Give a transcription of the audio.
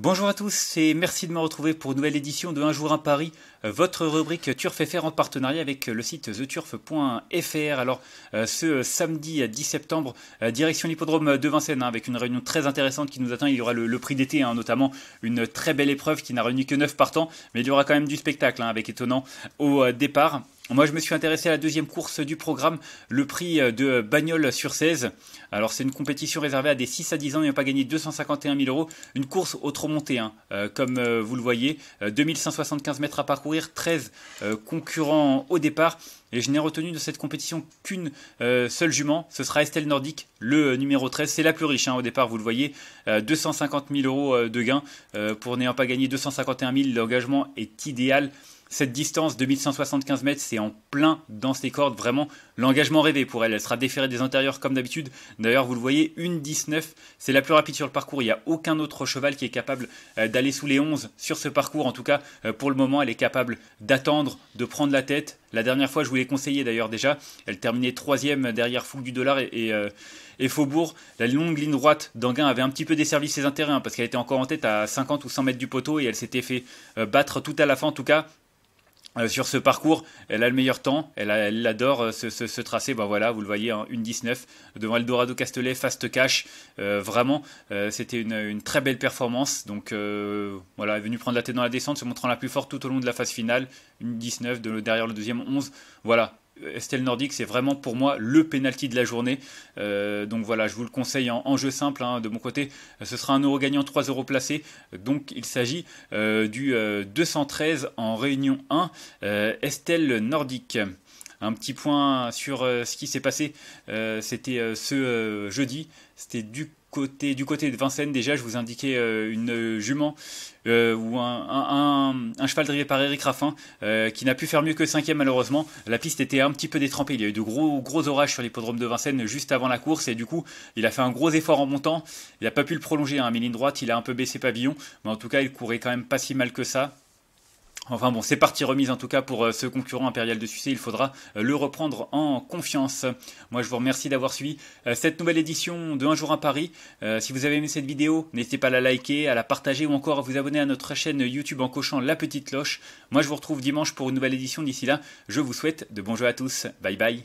Bonjour à tous et merci de me retrouver pour une nouvelle édition de Un jour à Paris, euh, votre rubrique Turf FR en partenariat avec euh, le site theturf.fr. Alors euh, ce samedi 10 septembre, direction l'hippodrome de Vincennes hein, avec une réunion très intéressante qui nous attend. Il y aura le, le prix d'été, hein, notamment une très belle épreuve qui n'a réuni que 9 partants, mais il y aura quand même du spectacle hein, avec étonnant au départ. Moi, je me suis intéressé à la deuxième course du programme, le prix euh, de bagnole sur 16. Alors, c'est une compétition réservée à des 6 à 10 ans n'ayant pas gagné 251 000 euros. Une course au montée, hein. euh, comme euh, vous le voyez. 2175 mètres à parcourir, 13 concurrents au départ. Et je n'ai retenu de cette compétition qu'une seule jument. Ce sera Estelle Nordique, le numéro 13. C'est la plus riche hein, au départ, vous le voyez. 250 000 euros de gains. pour n'ayant pas gagné 251 000. L'engagement est idéal. Cette distance, de 2175 mètres, c'est en plein dans ses cordes, vraiment l'engagement rêvé pour elle. Elle sera déférée des intérieurs comme d'habitude. D'ailleurs, vous le voyez, une 19, c'est la plus rapide sur le parcours. Il n'y a aucun autre cheval qui est capable euh, d'aller sous les 11 sur ce parcours. En tout cas, euh, pour le moment, elle est capable d'attendre, de prendre la tête. La dernière fois, je vous l'ai conseillé d'ailleurs déjà, elle terminait troisième derrière Fougue du Dollar euh, et, Faubourg. La longue ligne droite d'Anguin avait un petit peu desservi ses intérêts hein, parce qu'elle était encore en tête à 50 ou 100 mètres du poteau et elle s'était fait battre tout à la fin. En tout cas, euh, sur ce parcours, elle a le meilleur temps, elle, adore euh, ce, tracé, bah, voilà, vous le voyez, une 19 devant Eldorado Castellet, Fast Cash, euh, vraiment, c'était une, très belle performance, donc voilà, elle est venue prendre la tête dans la descente, se montrant la plus forte tout au long de la phase finale, 1.19 de, derrière le deuxième 11, voilà, Estelle Nordique, c'est vraiment pour moi le penalty de la journée. Euh, donc voilà, je vous le conseille en, jeu simple. Hein, de mon côté, ce sera un euro gagnant, 3 euros placés. Donc il s'agit euh, du 213 euh, en réunion 1, Estelle Nordique. un petit point sur ce qui s'est passé. c'était ce jeudi. C'était du du côté de Vincennes, déjà, je vous indiquais euh, une euh, jument euh, ou un, cheval drivé par Eric Raffin qui n'a pu faire mieux que 5 cinquième malheureusement. La piste était un petit peu détrempée. Il y a eu de gros gros orages sur l'hippodrome de Vincennes juste avant la course et du coup il a fait un gros effort en montant. Il n'a pas pu le prolonger hein, à hein, ligne droite. Il a un peu baissé pavillon, mais en tout cas il courait quand même pas si mal que ça. Enfin bon, c'est parti remise en tout cas pour euh, ce concurrent impérial de Suisse. il faudra euh, le reprendre en confiance. Moi je vous remercie d'avoir suivi euh, cette nouvelle édition de Un jour à Paris. Si vous avez aimé cette vidéo, n'hésitez pas à la liker, à la partager ou encore à vous abonner à notre chaîne YouTube en cochant la petite cloche. Moi je vous retrouve dimanche pour une nouvelle édition. D'ici là, je vous souhaite de bons jeux à tous. Bye bye.